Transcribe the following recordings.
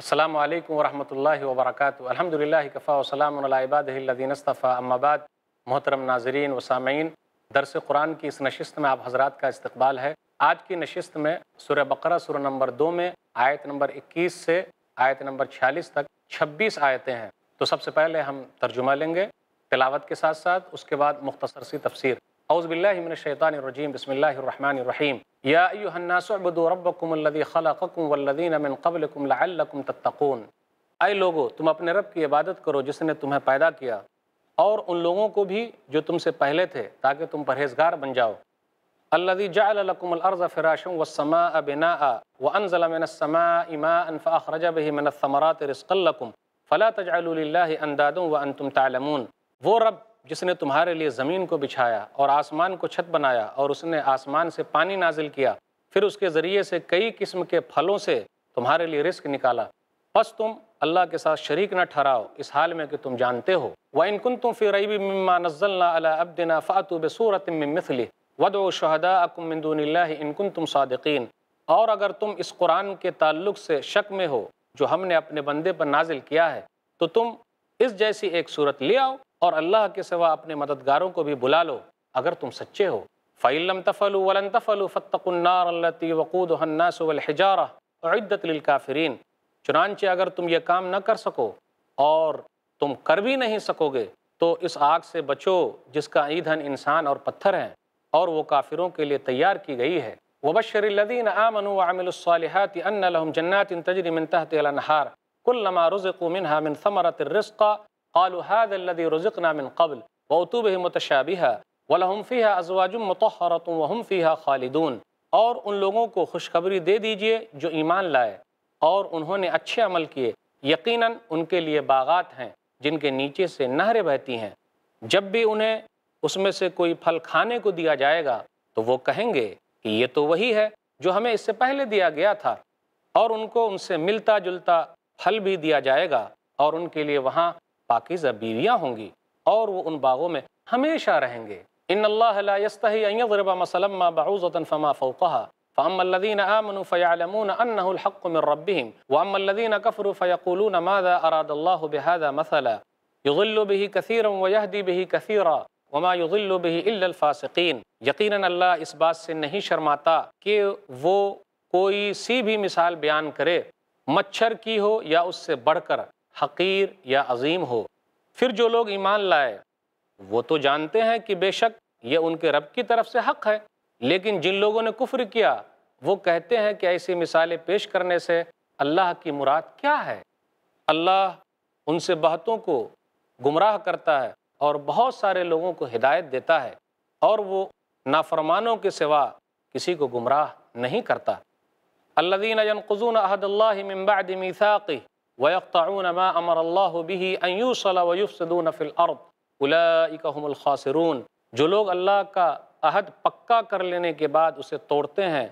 السلام علیکم ورحمۃ اللہ وبرکاتہ الحمد للہ کفا وسلم علائیٰ الدین لدینصطفیٰ امباد محترم ناظرین و سامعین درس قرآن کی اس نشست میں آپ حضرات کا استقبال ہے آج کی نشست میں سورہ بقرہ سورہ نمبر دو میں آیت نمبر اکیس سے آیت نمبر چھیالیس تک چھبیس آیتیں ہیں تو سب سے پہلے ہم ترجمہ لیں گے تلاوت کے ساتھ ساتھ اس کے بعد مختصر سی تفسیر اعوذ باللہ من الشیطان الرجیم بسم اللہ الرحمن الرحیم یا ایوہ الناس عبدو ربکم الذی خلقکم والذین من قبلکم لعلکم تتقون اے لوگو تم اپنے رب کی عبادت کرو جس نے تمہیں پیدا کیا اور ان لوگوں کو بھی جو تم سے پہلے تھے تاکہ تم پرہیزگار بن جاؤ الذی جعل لکم الارض فراشا والسماء بناء وانزل من السماء ماء فاخرج به من الثمرات رزقا لکم فلا تجعلوا للہ اندادا وانتم تعلمون وہ رب جس نے تمہارے لیے زمین کو بچھایا اور آسمان کو چھت بنایا اور اس نے آسمان سے پانی نازل کیا پھر اس کے ذریعے سے کئی قسم کے پھلوں سے تمہارے لیے رزق نکالا بس تم اللہ کے ساتھ شریک نہ ٹھہراؤ اس حال میں کہ تم جانتے ہو عَلَىٰ عَبْدِنَا تم بِسُورَةٍ مما نزلہ فاتو شُهَدَاءَكُم ود و شہدا إِن تم صادقین اور اگر تم اس قرآن کے تعلق سے شک میں ہو جو ہم نے اپنے بندے پر نازل کیا ہے تو تم اس جیسی ایک صورت لے آؤ اور اللہ کے سوا اپنے مددگاروں کو بھی بلا لو اگر تم سچے ہو فعل تفلو فتق النار اللہ وقود الناس وجارہ عدترین چنانچہ اگر تم یہ کام نہ کر سکو اور تم کر بھی نہیں سکو گے تو اس آگ سے بچو جس کا ایندھن انسان اور پتھر ہیں اور وہ کافروں کے لیے تیار کی گئی ہے وعملوا الصالحات ان لهم جنات تجري من تحتها الانهار كلما رزقوا منها من ثمرة الرزق قالوا هذا الذي رزقنا من قبل به متشابها ولهم فيها أزواج مطهرة وهم فيها خالدون اور ان لوگوں کو خوشخبری دے دیجئے جو ایمان لائے اور انہوں نے اچھے عمل کیے یقیناً ان کے لیے باغات ہیں جن کے نیچے سے نہریں بہتی ہیں جب بھی انہیں اس میں سے کوئی پھل کھانے کو دیا جائے گا تو وہ کہیں گے کہ یہ تو وہی ہے جو ہمیں اس سے پہلے دیا گیا تھا اور ان کو ان سے ملتا جلتا پھل بھی دیا جائے گا اور ان کے لیے وہاں پاکیزہ بیویاں ہوں گی اور وہ ان باغوں میں ہمیشہ رہیں گے ان اللہ لا يستحی ان یضرب مسلم ما بعوزتا فما فوقها فاما الذين آمنوا فيعلمون انه الحق من ربهم واما الذين كفروا فيقولون ماذا اراد الله بهذا مثلا يضل به كثيرا ويهدي به كثيرا وما يضل به الا الفاسقین یقینا اللہ اس بات سے نہیں شرماتا کہ وہ کوئی سی بھی مثال بیان کرے مچھر کی ہو یا اس سے بڑھ کر حقیر یا عظیم ہو پھر جو لوگ ایمان لائے وہ تو جانتے ہیں کہ بے شک یہ ان کے رب کی طرف سے حق ہے لیکن جن لوگوں نے کفر کیا وہ کہتے ہیں کہ ایسی مثالیں پیش کرنے سے اللہ کی مراد کیا ہے اللہ ان سے بہتوں کو گمراہ کرتا ہے اور بہت سارے لوگوں کو ہدایت دیتا ہے اور وہ نافرمانوں کے سوا کسی کو گمراہ نہیں کرتا اللہ دین قزون احد اللہ ممبا دساقی وَيَقْطَعُونَ مَا أَمَرَ اللَّهُ بِهِ أَن يُوصَلَ وَيُفْسِدُونَ فِي الْأَرْضِ أُولَئِكَ هُمُ الْخَاسِرُونَ جو لوگ اللہ کا عہد پکا کر لینے کے بعد اسے توڑتے ہیں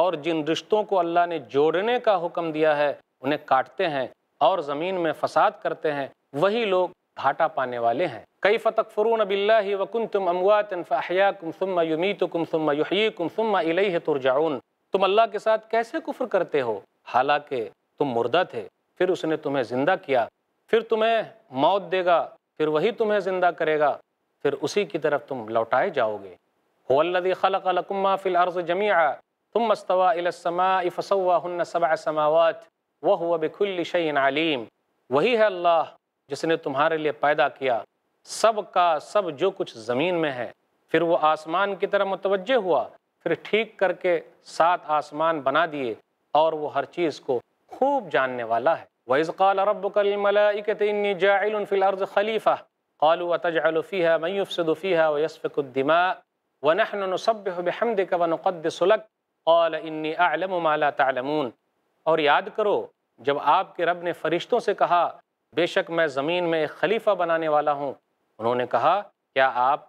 اور جن رشتوں کو اللہ نے جوڑنے کا حکم دیا ہے انہیں کاٹتے ہیں اور زمین میں فساد کرتے ہیں وہی لوگ گھاٹا پانے والے ہیں کئی تَكْفُرُونَ بِاللَّهِ وَكُنْتُمْ اللّہ فَأَحْيَاكُمْ ثُمَّ يُمِيتُكُمْ ثُمَّ يُحْيِيكُمْ ثُمَّ إِلَيْهِ تُرْجَعُونَ تم اللہ کے ساتھ کیسے کفر کرتے ہو حالانکہ تم مردہ تھے پھر اس نے تمہیں زندہ کیا پھر تمہیں موت دے گا پھر وہی تمہیں زندہ کرے گا پھر اسی کی طرف تم لوٹائے جاؤ گے ہو اللہ خلق ما فل الارض جمی ثم مستواء الى السماء فسواهن سبع سماوات وهو بكل شيء علیم وہی ہے اللہ جس نے تمہارے لیے پیدا کیا سب کا سب جو کچھ زمین میں ہے پھر وہ آسمان کی طرح متوجہ ہوا پھر ٹھیک کر کے سات آسمان بنا دیے اور وہ ہر چیز کو خوب جاننے والا ہے وَإِذْ قَالَ رَبُّكَ لِلْمَلَائِكَةِ إِنِّي جَاعِلٌ فِي الْأَرْضِ خَلِيفَةً قَالُوا وَتَجْعَلُ فِيهَا مَنْ يُفْسِدُ فِيهَا وَيَسْفِكُ الدِّمَاءَ وَنَحْنُ نُصَبِّحُ بِحَمْدِكَ وَنُقَدِّسُ لَكَ قَالَ إِنِّي أَعْلَمُ مَا لَا تَعْلَمُونَ اور یاد کرو جب آپ کے رب نے فرشتوں سے کہا بے شک میں زمین میں ایک خلیفہ بنانے والا ہوں انہوں نے کہا کیا آپ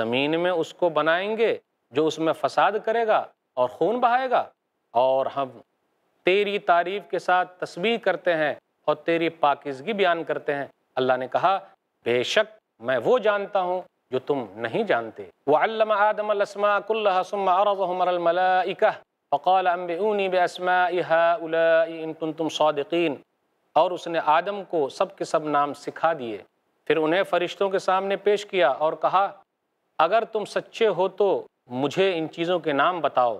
زمین میں اس کو بنائیں گے جو اس میں فساد کرے گا اور خون بہائے گا اور ہم تیری تعریف کے ساتھ تسبیح کرتے ہیں اور تیری پاکزگی بیان کرتے ہیں اللہ نے کہا بے شک میں وہ جانتا ہوں جو تم نہیں جانتے وہ إِن تم صَادِقِينَ اور اس نے آدم کو سب کے سب نام سکھا دیے پھر انہیں فرشتوں کے سامنے پیش کیا اور کہا اگر تم سچے ہو تو مجھے ان چیزوں کے نام بتاؤ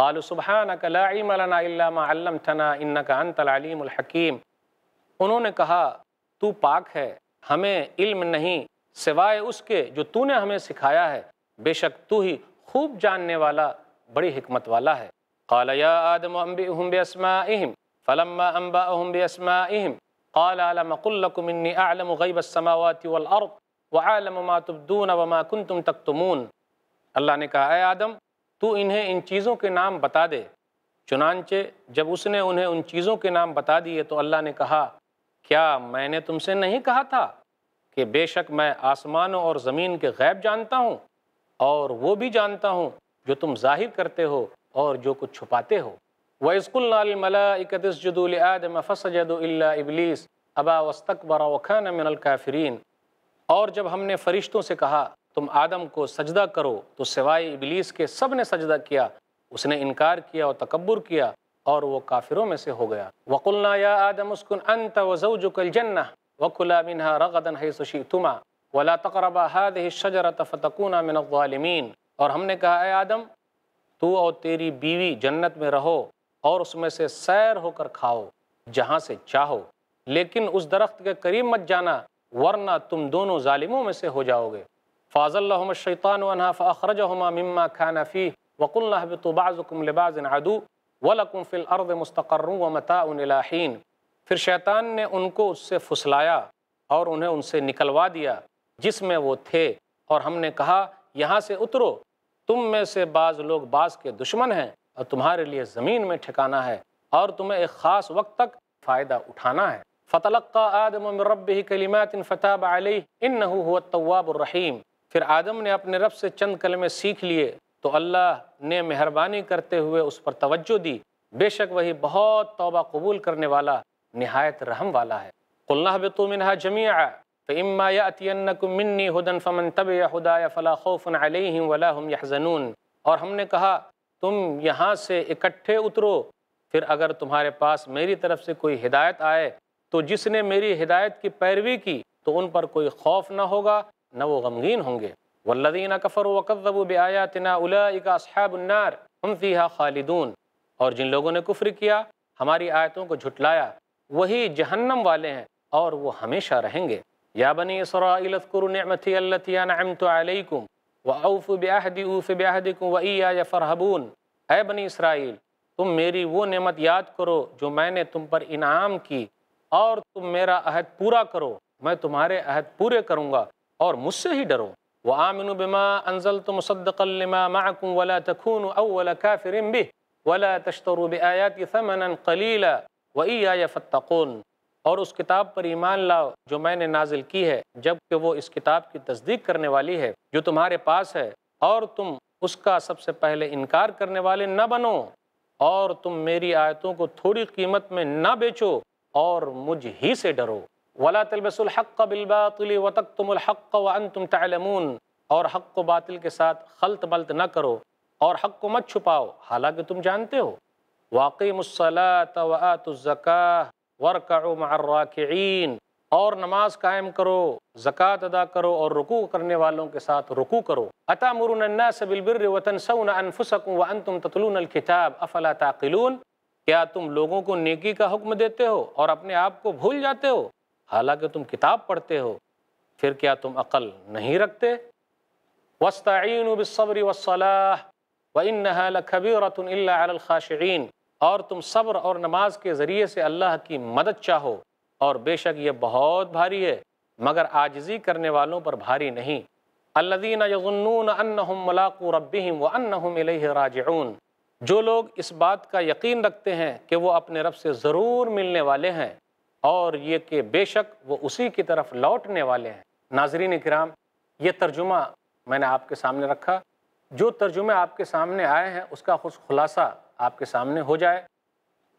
قالوا سبحانك لا علم لنا الا ما علمتنا انك انت العليم الحکیم انہوں نے کہا تو پاک ہے ہمیں علم نہیں سوائے اس کے جو تو نے ہمیں سکھایا ہے بے شک تو ہی خوب جاننے والا بڑی حکمت والا ہے قال قال آدم اقل لكم اني اعلم غيب السماوات والارض وعالم ما تبدون وما كنتم تكتمون اللہ نے کہا اے آدم تو انہیں ان چیزوں کے نام بتا دے چنانچہ جب اس نے انہیں ان چیزوں کے نام بتا دیے تو اللہ نے کہا کیا میں نے تم سے نہیں کہا تھا کہ بے شک میں آسمانوں اور زمین کے غیب جانتا ہوں اور وہ بھی جانتا ہوں جو تم ظاہر کرتے ہو اور جو کچھ چھپاتے ہو ویسکلادالعدم فص ابلیس ابا مِنَ الْكَافِرِينَ اور جب ہم نے فرشتوں سے کہا تم آدم کو سجدہ کرو تو سوائے ابلیس کے سب نے سجدہ کیا اس نے انکار کیا اور تکبر کیا اور وہ کافروں میں سے ہو گیا وکلنا یا آدم اسکن انت و شِئْتُمَا وَلَا جنہ هَذِهِ الشَّجَرَةَ فَتَكُونَا ولا الظَّالِمِينَ اور ہم نے کہا اے آدم تو اور تیری بیوی جنت میں رہو اور اس میں سے سیر ہو کر کھاؤ جہاں سے چاہو لیکن اس درخت کے قریب مت جانا ورنہ تم دونوں ظالموں میں سے ہو جاؤ گے فاض الحمد شعیط اخرجحمہ مما خانہ فی الارض مستقر و متان پھر شیطان نے ان کو اس سے پھسلایا اور انہیں ان سے نکلوا دیا جس میں وہ تھے اور ہم نے کہا یہاں سے اترو تم میں سے بعض لوگ بعض کے دشمن ہیں اور تمہارے لیے زمین میں ٹھکانا ہے اور تمہیں ایک خاص وقت تک فائدہ اٹھانا ہے فتل کا آدم و مربی کلیمات فتح بلیہ التواب الرحیم پھر آدم نے اپنے رب سے چند کلمے سیکھ لیے تو اللہ نے مہربانی کرتے ہوئے اس پر توجہ دی بے شک وہی بہت توبہ قبول کرنے والا نہایت رحم والا ہے قلنا بتو منہا جمع تو اما فمن فلاں اور ہم نے کہا تم یہاں سے اکٹھے اترو پھر اگر تمہارے پاس میری طرف سے کوئی ہدایت آئے تو جس نے میری ہدایت کی پیروی کی تو ان پر کوئی خوف نہ ہوگا نہ وہ غمگین ہوں گے والذین کفروا وکذبوا بآیاتنا اولئک اصحاب النار ہم فیہا خالدون اور جن لوگوں نے کفر کیا ہماری آیتوں کو جھٹلایا وہی جہنم والے ہیں اور وہ ہمیشہ رہیں گے یا بنی اسرائیل اذکروا نعمتی اللتی انعمت علیکم بیاہدی عوس بیاہدی کوں و عی اے بنی اسرائیل تم میری وہ نعمت یاد کرو جو میں نے تم پر انعام کی اور تم میرا عہد پورا کرو میں تمہارے عہد پورے کروں گا اور مجھ سے ہی ڈرو وہ آمن و بیما تم صدق اور اس کتاب پر ایمان لاؤ جو میں نے نازل کی ہے جب کہ وہ اس کتاب کی تصدیق کرنے والی ہے جو تمہارے پاس ہے اور تم اس کا سب سے پہلے انکار کرنے والے نہ بنو اور تم میری آیتوں کو تھوڑی قیمت میں نہ بیچو اور مجھ ہی سے ڈرو ولا تلبس الحق بالباطل بس الحق وانتم تعلمون اور حق و باطل کے ساتھ خلط ملت نہ کرو اور حق کو مت چھپاؤ حالانکہ تم جانتے ہو واقعی مصلا ورکعوا مع الراکعین اور نماز قائم کرو زکوٰۃ ادا کرو اور رکوع کرنے والوں کے ساتھ رکوع کرو اتامرون الناس بالبر وتنسون انفسکم وانتم تتلون الكتاب افلا تعقلون کیا تم لوگوں کو نیکی کا حکم دیتے ہو اور اپنے آپ کو بھول جاتے ہو حالانکہ تم کتاب پڑھتے ہو پھر کیا تم عقل نہیں رکھتے وسطین وَإِنَّهَا لَكَبِيرَةٌ و عَلَى الْخَاشِعِينَ اور تم صبر اور نماز کے ذریعے سے اللہ کی مدد چاہو اور بے شک یہ بہت بھاری ہے مگر آجزی کرنے والوں پر بھاری نہیں الَّذِينَ يَظُنُّونَ ملاقو ربیم رَبِّهِمْ وَأَنَّهُمْ إِلَيْهِ راجعون جو لوگ اس بات کا یقین رکھتے ہیں کہ وہ اپنے رب سے ضرور ملنے والے ہیں اور یہ کہ بے شک وہ اسی کی طرف لوٹنے والے ہیں ناظرین کرام یہ ترجمہ میں نے آپ کے سامنے رکھا جو ترجمے آپ کے سامنے آئے ہیں اس کا خود خلاصہ آپ کے سامنے ہو جائے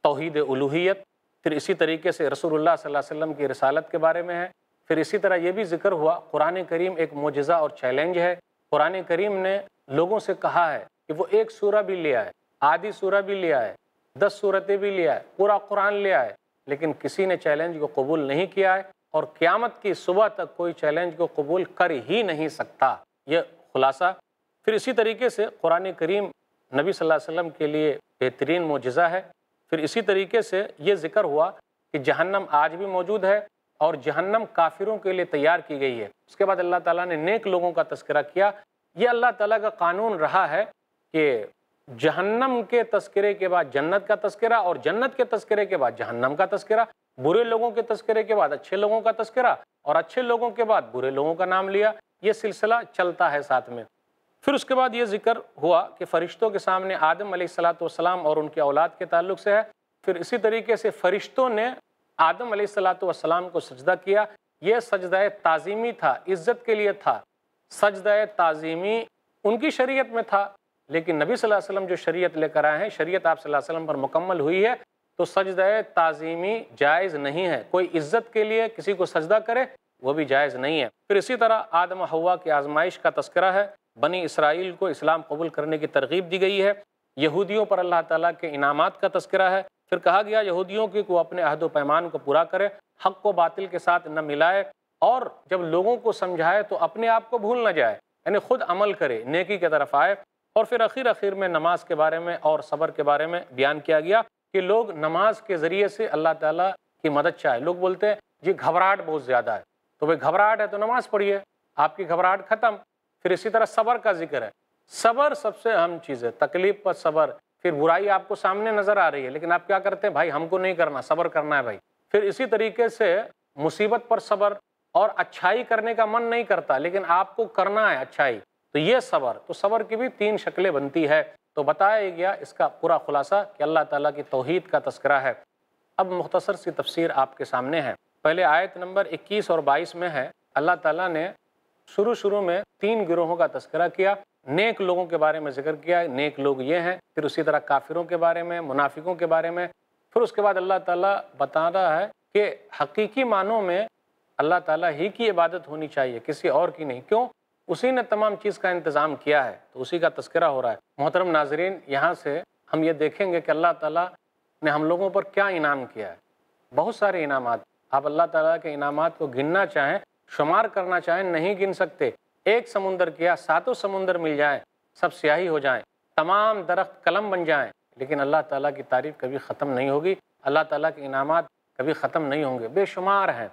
توحید الوحیت پھر اسی طریقے سے رسول اللہ صلی اللہ علیہ وسلم کی رسالت کے بارے میں ہے پھر اسی طرح یہ بھی ذکر ہوا قرآن کریم ایک معجزہ اور چیلنج ہے قرآن کریم نے لوگوں سے کہا ہے کہ وہ ایک سورہ بھی لے آئے آدھی سورہ بھی لے آئے دس صورتیں بھی لے آئے پورا قرآن لے آئے لیکن کسی نے چیلنج کو قبول نہیں کیا ہے اور قیامت کی صبح تک کوئی چیلنج کو قبول کر ہی نہیں سکتا یہ خلاصہ پھر اسی طریقے سے قرآن کریم نبی صلی اللہ علیہ وسلم کے لیے بہترین معجزہ ہے پھر اسی طریقے سے یہ ذکر ہوا کہ جہنم آج بھی موجود ہے اور جہنم کافروں کے لیے تیار کی گئی ہے اس کے بعد اللہ تعالیٰ نے نیک لوگوں کا تذکرہ کیا یہ اللہ تعالیٰ کا قانون رہا ہے کہ جہنم کے تذکرے کے بعد جنت کا تذکرہ اور جنت کے تذکرے کے بعد جہنم کا تذکرہ برے لوگوں کے تذکرے کے بعد اچھے لوگوں کا تذکرہ اور اچھے لوگوں کے بعد برے لوگوں کا نام لیا یہ سلسلہ چلتا ہے ساتھ میں پھر اس کے بعد یہ ذکر ہوا کہ فرشتوں کے سامنے آدم علیہ السلاۃ اور ان کے اولاد کے تعلق سے ہے پھر اسی طریقے سے فرشتوں نے آدم علیہ السلام کو سجدہ کیا یہ سجدہ تعظیمی تھا عزت کے لیے تھا سجدہ تعظیمی ان کی شریعت میں تھا لیکن نبی صلی اللہ علیہ وسلم جو شریعت لے کر آئے ہیں شریعت آپ صلی اللہ علیہ وسلم پر مکمل ہوئی ہے تو سجدہ تعظیمی جائز نہیں ہے کوئی عزت کے لیے کسی کو سجدہ کرے وہ بھی جائز نہیں ہے پھر اسی طرح آدم و ہوا کی آزمائش کا تذکرہ ہے بنی اسرائیل کو اسلام قبول کرنے کی ترغیب دی گئی ہے یہودیوں پر اللہ تعالیٰ کے انعامات کا تذکرہ ہے پھر کہا گیا یہودیوں کی وہ اپنے عہد و پیمان کو پورا کرے حق کو باطل کے ساتھ نہ ملائے اور جب لوگوں کو سمجھائے تو اپنے آپ کو بھول نہ جائے یعنی خود عمل کرے نیکی کی طرف آئے اور پھر آخر اخیر میں نماز کے بارے میں اور صبر کے بارے میں بیان کیا گیا کہ لوگ نماز کے ذریعے سے اللہ تعالیٰ کی مدد چاہے لوگ بولتے ہیں جی گھبراہٹ بہت زیادہ ہے تو بھائی گھبراہٹ ہے تو نماز پڑھیے آپ کی گھبراہٹ ختم پھر اسی طرح صبر کا ذکر ہے صبر سب سے اہم چیز ہے تکلیف پر صبر پھر برائی آپ کو سامنے نظر آ رہی ہے لیکن آپ کیا کرتے ہیں بھائی ہم کو نہیں کرنا صبر کرنا ہے بھائی پھر اسی طریقے سے مصیبت پر صبر اور اچھائی کرنے کا من نہیں کرتا لیکن آپ کو کرنا ہے اچھائی تو یہ صبر تو صبر کی بھی تین شکلیں بنتی ہے تو بتایا گیا اس کا پورا خلاصہ کہ اللہ تعالیٰ کی توحید کا تذکرہ ہے اب مختصر سی تفسیر آپ کے سامنے ہے پہلے آیت نمبر اکیس اور بائیس میں ہے اللہ تعالیٰ نے شروع شروع میں تین گروہوں کا تذکرہ کیا نیک لوگوں کے بارے میں ذکر کیا نیک لوگ یہ ہیں پھر اسی طرح کافروں کے بارے میں منافقوں کے بارے میں پھر اس کے بعد اللہ تعالیٰ بتا رہا ہے کہ حقیقی معنوں میں اللہ تعالیٰ ہی کی عبادت ہونی چاہیے کسی اور کی نہیں کیوں اسی نے تمام چیز کا انتظام کیا ہے تو اسی کا تذکرہ ہو رہا ہے محترم ناظرین یہاں سے ہم یہ دیکھیں گے کہ اللہ تعالیٰ نے ہم لوگوں پر کیا انعام کیا ہے بہت سارے انعامات آپ اللہ تعالیٰ کے انعامات کو گننا چاہیں شمار کرنا چاہیں نہیں گن سکتے ایک سمندر کیا ساتوں سمندر مل جائیں سب سیاہی ہو جائیں تمام درخت قلم بن جائیں لیکن اللہ تعالیٰ کی تعریف کبھی ختم نہیں ہوگی اللہ تعالیٰ کے انعامات کبھی ختم نہیں ہوں گے بے شمار ہیں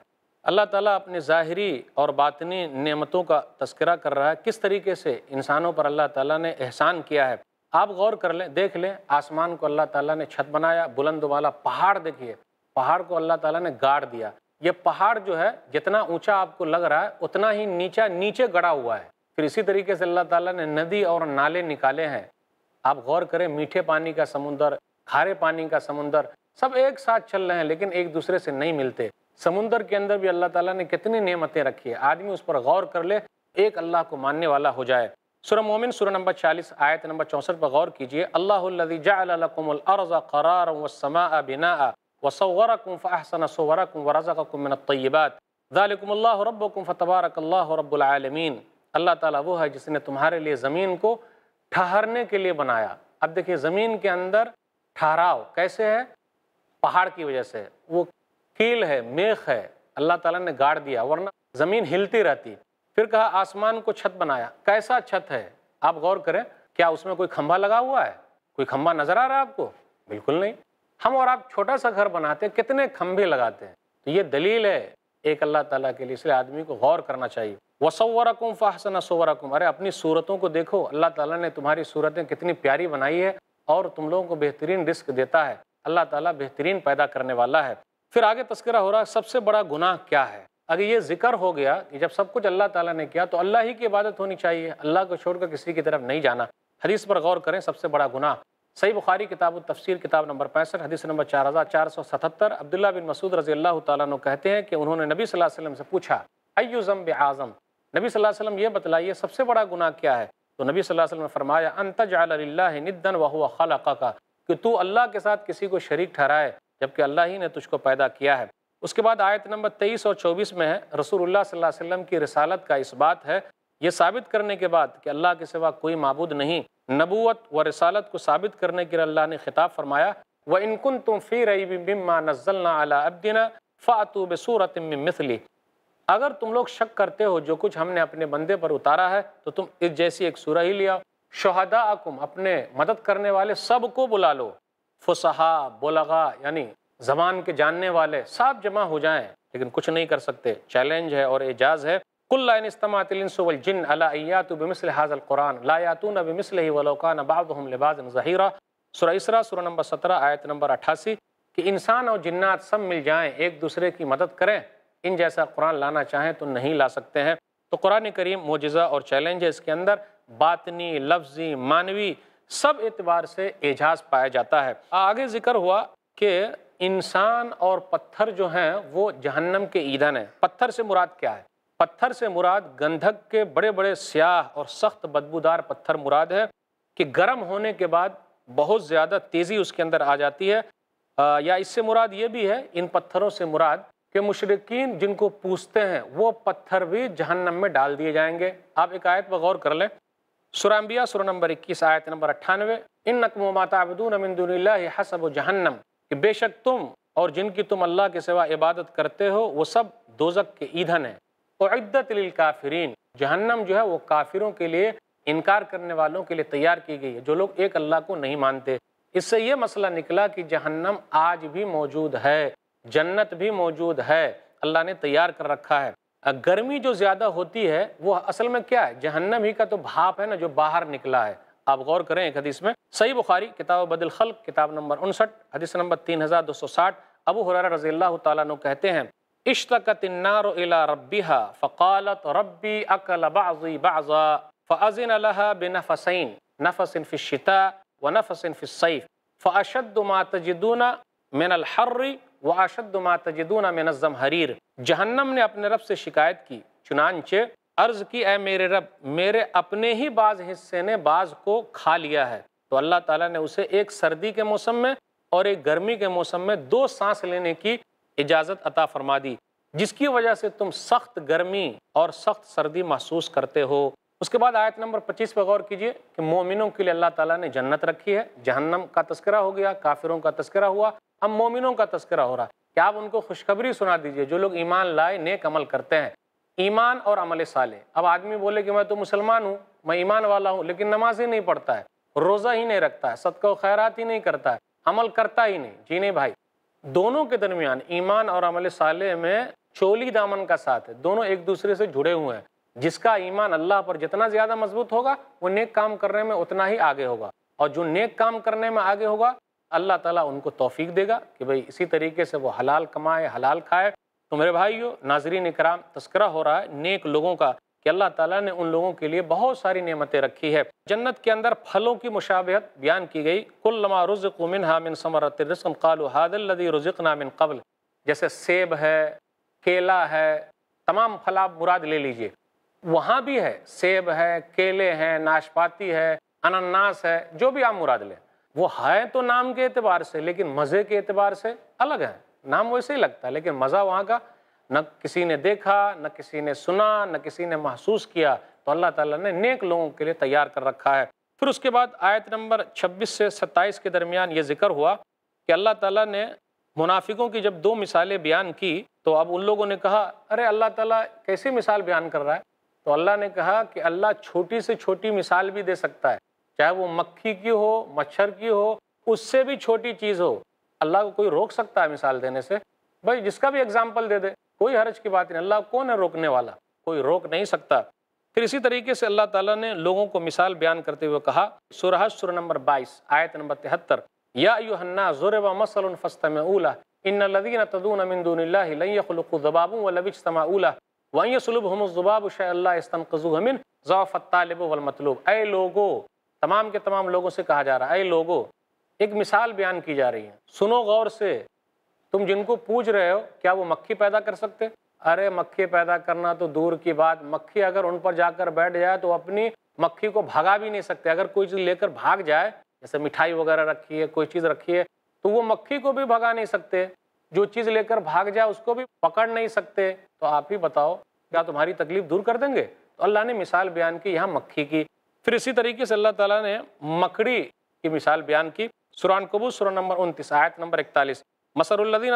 اللہ تعالیٰ اپنے ظاہری اور باطنی نعمتوں کا تذکرہ کر رہا ہے کس طریقے سے انسانوں پر اللہ تعالیٰ نے احسان کیا ہے آپ غور کر لیں دیکھ لیں آسمان کو اللہ تعالیٰ نے چھت بنایا بلند والا پہاڑ دیکھیے پہاڑ کو اللہ تعالیٰ نے گاڑ دیا یہ پہاڑ جو ہے جتنا اونچا آپ کو لگ رہا ہے اتنا ہی نیچا نیچے گڑا ہوا ہے پھر اسی طریقے سے اللہ تعالیٰ نے ندی اور نالے نکالے ہیں آپ غور کریں میٹھے پانی کا سمندر کھارے پانی کا سمندر سب ایک ساتھ چل رہے ہیں لیکن ایک دوسرے سے نہیں ملتے سمندر کے اندر بھی اللہ تعالیٰ نے کتنی نعمتیں رکھی ہے آدمی اس پر غور کر لے ایک اللہ کو ماننے والا ہو جائے سورہ مومن سورہ نمبر چالیس آیت نمبر چونسٹھ پر غور کیجئے اللہ جعل الارض بناء فاحسن من جا ذالکم اللہ رب العالمین اللہ تعالیٰ وہ ہے جس نے تمہارے لیے زمین کو ٹھہرنے کے لیے بنایا اب دیکھیں زمین کے اندر ٹھہراؤ کیسے ہے پہاڑ کی وجہ سے وہ کیل ہے میخ ہے اللہ تعالیٰ نے گاڑ دیا ورنہ زمین ہلتی رہتی پھر کہا آسمان کو چھت بنایا کیسا چھت ہے آپ غور کریں کیا اس میں کوئی کھمبا لگا ہوا ہے کوئی کھمبا نظر آ رہا ہے آپ کو بالکل نہیں ہم اور آپ چھوٹا سا گھر بناتے ہیں کتنے کھمبے لگاتے ہیں تو یہ دلیل ہے ایک اللہ تعالیٰ کے لیے اس لیے آدمی کو غور کرنا چاہیے وصورکم فحسن صور ارے اپنی صورتوں کو دیکھو اللہ تعالیٰ نے تمہاری صورتیں کتنی پیاری بنائی ہے اور تم لوگوں کو بہترین رزق دیتا ہے اللہ تعالیٰ بہترین پیدا کرنے والا ہے پھر آگے تذکرہ ہو رہا سب سے بڑا گناہ کیا ہے اگر یہ ذکر ہو گیا کہ جب سب کچھ اللہ تعالیٰ نے کیا تو اللہ ہی کی عبادت ہونی چاہیے اللہ کو چھوڑ کر کسی کی طرف نہیں جانا حدیث پر غور کریں سب سے بڑا گناہ صحیح بخاری کتاب و کتاب نمبر پینسٹھ حدیث نمبر چار ہزار چار سو ستہتر عبداللہ بن مسعود رضی اللہ تعالیٰ کہتے ہیں کہ انہوں نے نبی صلی اللہ علیہ وسلم سے پوچھا ضم بِ اعظم نبی صلی اللہ علیہ وسلم یہ بتلائیے سب سے بڑا گناہ کیا ہے تو نبی صلی اللہ علیہ وسلم نے فرمایا انتجعل للہ اللہ ندن و خالق کا کہ تو اللہ کے ساتھ کسی کو شریک ٹھہرائے جبکہ اللہ ہی نے تجھ کو پیدا کیا ہے اس کے بعد آیت نمبر تیئیس اور چوبیس میں ہے رسول اللہ صلی اللہ علیہ وسلم کی رسالت کا اس بات ہے یہ ثابت کرنے کے بعد کہ اللہ کے سوا کوئی معبود نہیں نبوت و رسالت کو ثابت کرنے کے اللہ نے خطاب فرمایا وَإِن انکن تم فی رئی بما نزلنا عَبْدِنَا فَأَتُوا بِسُورَةٍ بسورتم مثلی اگر تم لوگ شک کرتے ہو جو کچھ ہم نے اپنے بندے پر اتارا ہے تو تم اس جیسی ایک سورہ ہی لیا شہداءکم اپنے مدد کرنے والے سب کو بلا لو فسحا بلغا یعنی زبان کے جاننے والے سب جمع ہو جائیں لیکن کچھ نہیں کر سکتے چیلنج ہے اور اعجاز ہے کل الانس والجن الا علات بمثل هذا القران لا ياتون بمثله ولو كان بعضهم لبعض ظہیرہ سورہ اسرا سورہ نمبر سترہ آیت نمبر اٹھاسی کہ انسان اور جنات سب مل جائیں ایک دوسرے کی مدد کریں ان جیسا قرآن لانا چاہیں تو نہیں لا سکتے ہیں تو قرآن کریم معجزہ اور چیلنج ہے اس کے اندر باطنی لفظی معنوی سب اعتبار سے اعجاز پایا جاتا ہے آگے ذکر ہوا کہ انسان اور پتھر جو ہیں وہ جہنم کے ایندھن ہیں پتھر سے مراد کیا ہے پتھر سے مراد گندھک کے بڑے بڑے سیاہ اور سخت بدبودار پتھر مراد ہے کہ گرم ہونے کے بعد بہت زیادہ تیزی اس کے اندر آ جاتی ہے یا اس سے مراد یہ بھی ہے ان پتھروں سے مراد کہ مشرقین جن کو پوستے ہیں وہ پتھر بھی جہنم میں ڈال دیے جائیں گے آپ ایک آیت پر غور کر لیں سورہ انبیاء سورہ نمبر اکیس آیت نمبر اٹھانوے ان نقم تعبدون من دون اللہ حسب و جہنم بے شک تم اور جن کی تم اللہ کے سوا عبادت کرتے ہو وہ سب دوزک کے ایندھن ہیں اعدت للکافرین جہنم جو ہے وہ کافروں کے لیے انکار کرنے والوں کے لیے تیار کی گئی ہے جو لوگ ایک اللہ کو نہیں مانتے اس سے یہ مسئلہ نکلا کہ جہنم آج بھی موجود ہے جنت بھی موجود ہے اللہ نے تیار کر رکھا ہے گرمی جو زیادہ ہوتی ہے وہ اصل میں کیا ہے جہنم ہی کا تو بھاپ ہے نا جو باہر نکلا ہے آپ غور کریں ایک حدیث میں صحیح بخاری کتاب و بدل خلق کتاب نمبر انسٹھ حدیث نمبر تین ہزار دو سو ساٹھ ابو حرار رضی اللہ تعالیٰ کہتے ہیں النار الى فقالت ربی اکل بعضی بعضا بنفسین نفس فی الشتاء و فی الصیف فأشد فاشد تجدون من الحر وأشد ما تجدون من الزمحریر جہنم نے اپنے رب سے شکایت کی چنانچہ عرض کی اے میرے رب میرے اپنے ہی بعض حصے نے بعض کو کھا لیا ہے تو اللہ تعالیٰ نے اسے ایک سردی کے موسم میں اور ایک گرمی کے موسم میں دو سانس لینے کی اجازت عطا فرما دی جس کی وجہ سے تم سخت گرمی اور سخت سردی محسوس کرتے ہو اس کے بعد آیت نمبر پچیس پہ غور کیجئے کہ مومنوں کے لیے اللہ تعالیٰ نے جنت رکھی ہے جہنم کا تذکرہ ہو گیا کافروں کا تذکرہ ہوا ہم مومنوں کا تذکرہ ہو رہا ہے کہ آپ ان کو خوشخبری سنا دیجئے جو لوگ ایمان لائے نیک عمل کرتے ہیں ایمان اور عمل سالے اب آدمی بولے کہ میں تو مسلمان ہوں میں ایمان والا ہوں لیکن نماز ہی نہیں پڑھتا ہے روزہ ہی نہیں رکھتا ہے صدق و خیرات ہی نہیں کرتا ہے عمل کرتا ہی نہیں جی نہیں بھائی دونوں کے درمیان ایمان اور عمل سالے میں چولی دامن کا ساتھ ہے دونوں ایک دوسرے سے جڑے ہوئے ہیں جس کا ایمان اللہ پر جتنا زیادہ مضبوط ہوگا وہ نیک کام کرنے میں اتنا ہی آگے ہوگا اور جو نیک کام کرنے میں آگے ہوگا اللہ تعالیٰ ان کو توفیق دے گا کہ بھئی اسی طریقے سے وہ حلال کمائے حلال کھائے تو میرے بھائیو ناظرین اکرام تذکرہ ہو رہا ہے نیک لوگوں کا کہ اللہ تعالیٰ نے ان لوگوں کے لیے بہت ساری نعمتیں رکھی ہے جنت کے اندر پھلوں کی مشابہت بیان کی گئی کل لما منہا من ہامن ثمرت الرسم کال و حادی رزق نامن قبل جیسے سیب ہے کیلا ہے تمام پھل آپ مراد لے لیجئے وہاں بھی ہے سیب ہے کیلے ہیں ناشپاتی ہے انناس ہے جو بھی آپ مراد لیں وہ ہے تو نام کے اعتبار سے لیکن مزے کے اعتبار سے الگ ہیں نام ویسے ہی لگتا ہے لیکن مزہ وہاں کا نہ کسی نے دیکھا نہ کسی نے سنا نہ کسی نے محسوس کیا تو اللہ تعالیٰ نے نیک لوگوں کے لیے تیار کر رکھا ہے پھر اس کے بعد آیت نمبر چھبیس سے ستائیس کے درمیان یہ ذکر ہوا کہ اللہ تعالیٰ نے منافقوں کی جب دو مثالیں بیان کی تو اب ان لوگوں نے کہا ارے اللہ تعالیٰ کیسی مثال بیان کر رہا ہے تو اللہ نے کہا کہ اللہ چھوٹی سے چھوٹی مثال بھی دے سکتا ہے چاہے وہ مکھی کی ہو مچھر کی ہو اس سے بھی چھوٹی چیز ہو اللہ کو کوئی روک سکتا ہے مثال دینے سے بھائی جس کا بھی اگزامپل دے دے کوئی حرج کی بات نہیں اللہ کون ہے روکنے والا کوئی روک نہیں سکتا پھر اسی طریقے سے اللہ تعالیٰ نے لوگوں کو مثال بیان کرتے ہوئے کہا سورہ سورہ نمبر بائیس آیت نمبر تہتر یا ایوہ ضر و مسل فستم اولا اندین اللہ خلو و زبابوں و لب اجتماع اولا وی سلب ہم و ذباب و ش اللہ استم من امن ذوف والمطلوب اے لوگو تمام کے تمام لوگوں سے کہا جا رہا ہے اے لوگوں ایک مثال بیان کی جا رہی ہے سنو غور سے تم جن کو پوچھ رہے ہو کیا وہ مکھی پیدا کر سکتے ارے مکھی پیدا کرنا تو دور کی بات مکھی اگر ان پر جا کر بیٹھ جائے تو اپنی مکھی کو بھگا بھی نہیں سکتے اگر کوئی چیز لے کر بھاگ جائے جیسے مٹھائی وغیرہ رکھی ہے کوئی چیز رکھی ہے تو وہ مکھی کو بھی بھگا نہیں سکتے جو چیز لے کر بھاگ جائے اس کو بھی پکڑ نہیں سکتے تو آپ ہی بتاؤ کیا تمہاری تکلیف دور کر دیں گے تو اللہ نے مثال بیان کی یہاں مکھی کی پھر اسی طریقے سے اللہ تعالیٰ نے مکڑی کی مثال بیان کی سوران کبو سورہ نمبر انتیس آیت نمبر اکتالیس مسر الدین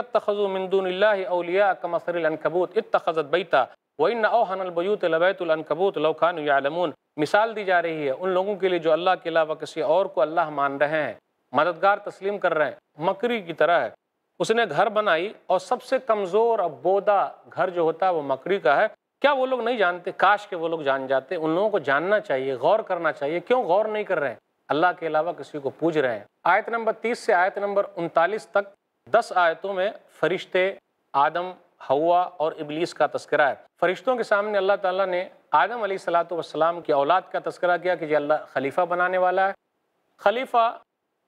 اللہ اولیاء الانکبوت اتخذت بیتا وَإِنَّ أَوْحَنَ الْبَيُوتِ لَبَيْتُ الْأَنْكَبُوتِ لَوْ كَانُوا يَعْلَمُونَ مثال دی جا رہی ہے ان لوگوں کے لیے جو اللہ کے علاوہ کسی اور کو اللہ مان رہے ہیں مددگار تسلیم کر رہے ہیں مکری کی طرح ہے اس نے گھر بنائی اور سب سے کمزور اور بودا گھر جو ہوتا ہے وہ مکری کا ہے کیا وہ لوگ نہیں جانتے کاش کہ وہ لوگ جان جاتے ان لوگوں کو جاننا چاہیے غور کرنا چاہیے کیوں غور نہیں کر رہے ہیں اللہ کے علاوہ کسی کو پوج رہے ہیں آیت نمبر تیس سے آیت نمبر انتالیس تک دس آیتوں میں فرشتے آدم ہوا اور ابلیس کا تذکرہ ہے فرشتوں کے سامنے اللہ تعالیٰ نے آدم علیہ صلاح والسلام کی اولاد کا تذکرہ کیا کہ یہ اللہ خلیفہ بنانے والا ہے خلیفہ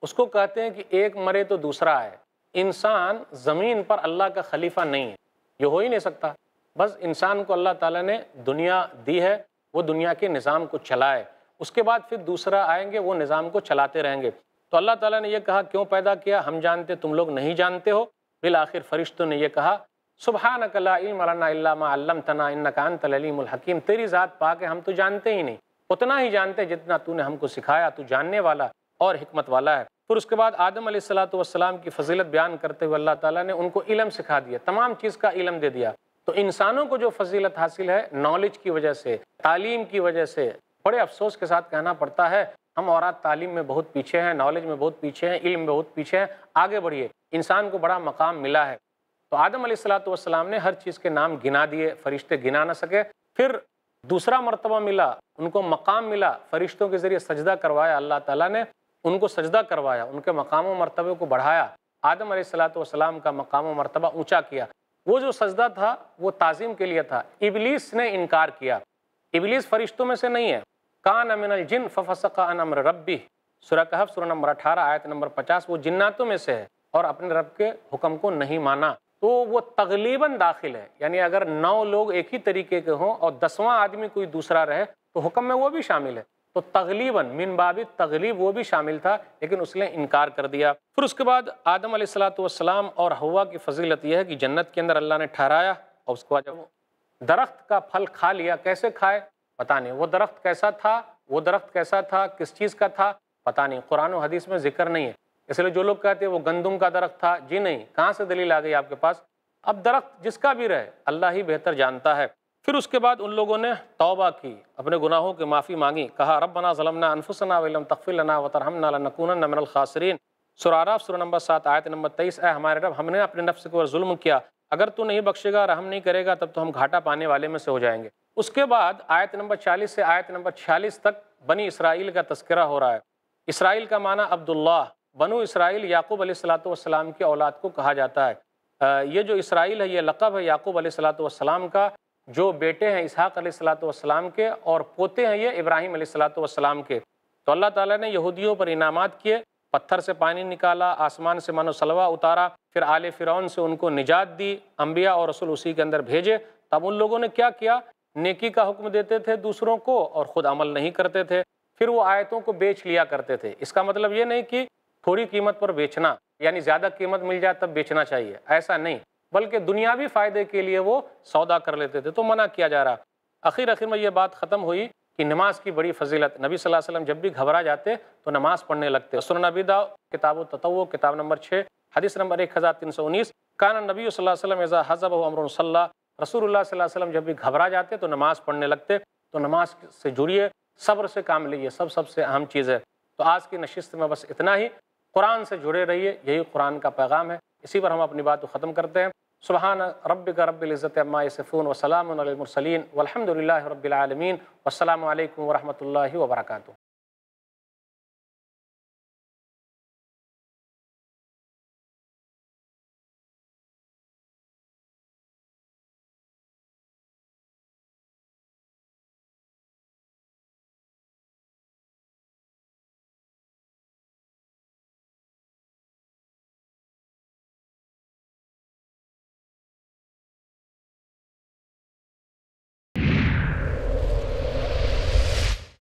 اس کو کہتے ہیں کہ ایک مرے تو دوسرا ہے انسان زمین پر اللہ کا خلیفہ نہیں ہے یہ ہو ہی نہیں سکتا بس انسان کو اللہ تعالیٰ نے دنیا دی ہے وہ دنیا کے نظام کو چلائے اس کے بعد پھر دوسرا آئیں گے وہ نظام کو چلاتے رہیں گے تو اللہ تعالیٰ نے یہ کہا کیوں پیدا کیا ہم جانتے تم لوگ نہیں جانتے ہو بالآخر فرشتوں نے یہ کہا سبحانک لا علم لنا الا ما علمتنا انکا انت العلیم الحکیم تیری ذات پاک ہے ہم تو جانتے ہی نہیں اتنا ہی جانتے جتنا تو نے ہم کو سکھایا تو جاننے والا اور حکمت والا ہے پھر اس کے بعد آدم علیہ السلاۃ والسلام کی فضیلت بیان کرتے ہوئے اللہ تعالیٰ نے ان کو علم سکھا دیا تمام چیز کا علم دے دیا تو انسانوں کو جو فضیلت حاصل ہے نالج کی وجہ سے تعلیم کی وجہ سے بڑے افسوس کے ساتھ کہنا پڑتا ہے ہم اور تعلیم میں بہت پیچھے ہیں نالج میں بہت پیچھے ہیں علم میں بہت پیچھے ہیں آگے بڑھیے انسان کو بڑا مقام ملا ہے تو آدم علیہ السلاۃ والسلام نے ہر چیز کے نام گنا دیے فرشتے گنا نہ سکے پھر دوسرا مرتبہ ملا ان کو مقام ملا فرشتوں کے ذریعے سجدہ کروایا اللہ تعالیٰ نے ان کو سجدہ کروایا ان کے مقام و مرتبہ کو بڑھایا آدم علیہ السلاۃ والسلام کا مقام و مرتبہ اونچا کیا وہ جو سجدہ تھا وہ تعظیم کے لیے تھا ابلیس نے انکار کیا ابلیس فرشتوں میں سے نہیں ہے کان امن الجن امر ربی سورہ کہف سورہ نمبر اٹھارہ آیت نمبر پچاس وہ جناتوں میں سے ہے اور اپنے رب کے حکم کو نہیں مانا تو وہ تغلیباً داخل ہے یعنی اگر نو لوگ ایک ہی طریقے کے ہوں اور دسواں آدمی کوئی دوسرا رہے تو حکم میں وہ بھی شامل ہے تو تغلیباً من باب تغلیب وہ بھی شامل تھا لیکن اس نے انکار کر دیا پھر اس کے بعد آدم علیہ السلاۃ والسلام السلام اور ہوا کی فضیلت یہ ہے کہ جنت کے اندر اللہ نے ٹھہرایا اور اس کے بعد جب درخت کا پھل کھا لیا کیسے کھائے پتا نہیں وہ درخت کیسا تھا وہ درخت کیسا تھا کس چیز کا تھا پتا نہیں قرآن و حدیث میں ذکر نہیں ہے اس لیے جو لوگ کہتے ہیں وہ گندم کا درخت تھا جی نہیں کہاں سے دلیل آ گئی آپ کے پاس اب درخت جس کا بھی رہے اللہ ہی بہتر جانتا ہے پھر اس کے بعد ان لوگوں نے توبہ کی اپنے گناہوں کی معافی مانگی کہا ربنا ظلمنا انفسنا ولم تغفر لنا وترحمنا لنکونن من الخاسرین سورہ عراف سورہ نمبر سات آیت نمبر تیئیس اے ہمارے رب ہم نے اپنے نفس کو ظلم کیا اگر تو نہیں بخشے گا رحم نہیں کرے گا تب تو ہم گھاٹا پانے والے میں سے ہو جائیں گے اس کے بعد آیت نمبر چالیس سے آیت نمبر چھیالیس تک بنی اسرائیل کا تذکرہ ہو رہا ہے اسرائیل کا معنی عبداللہ بنو اسرائیل یعقوب علیہ السلاۃ والسلام کی اولاد کو کہا جاتا ہے یہ جو اسرائیل ہے یہ لقب ہے یعقوب علیہ السلاۃ والسلام کا جو بیٹے ہیں اسحاق علیہ السلاۃ والسلام کے اور پوتے ہیں یہ ابراہیم علیہ والسلام کے تو اللہ تعالیٰ نے یہودیوں پر انعامات کیے پتھر سے پانی نکالا آسمان سے من و سلوا اتارا پھر آل فرعون سے ان کو نجات دی انبیاء اور رسول اسی کے اندر بھیجے تب ان لوگوں نے کیا کیا نیکی کا حکم دیتے تھے دوسروں کو اور خود عمل نہیں کرتے تھے پھر وہ آیتوں کو بیچ لیا کرتے تھے اس کا مطلب یہ نہیں کہ تھوڑی قیمت پر بیچنا یعنی زیادہ قیمت مل جائے تب بیچنا چاہیے ایسا نہیں بلکہ دنیاوی فائدے کے لیے وہ سودا کر لیتے تھے تو منع کیا جا رہا اخیر اخیر میں یہ بات ختم ہوئی کہ نماز کی بڑی فضیلت نبی صلی اللہ علیہ وسلم جب بھی گھبرا جاتے تو نماز پڑھنے لگتے سنن نبی دا کتاب و تتوع کتاب نمبر چھ حدیث نمبر ایک ہزار تین سو انیس کانا نبی صلی اللہ علیہ وسلم حضب و عمر اللہ رسول اللہ صلی اللہ علیہ وسلم جب بھی گھبرا جاتے تو نماز پڑھنے لگتے تو نماز سے جڑیے صبر سے کام لیے سب سب سے اہم چیز ہے تو آج کی نشست میں بس اتنا ہی قرآن سے جڑے رہیے یہی قرآن کا پیغام ہے اسی پر ہم اپنی بات کو ختم کرتے ہیں سبحان رب کا رب العزت اما یسفون فون وسلم السلیم المرسلین الحمد رب العالمین والسلام علیکم ورحمۃ اللہ وبرکاتہ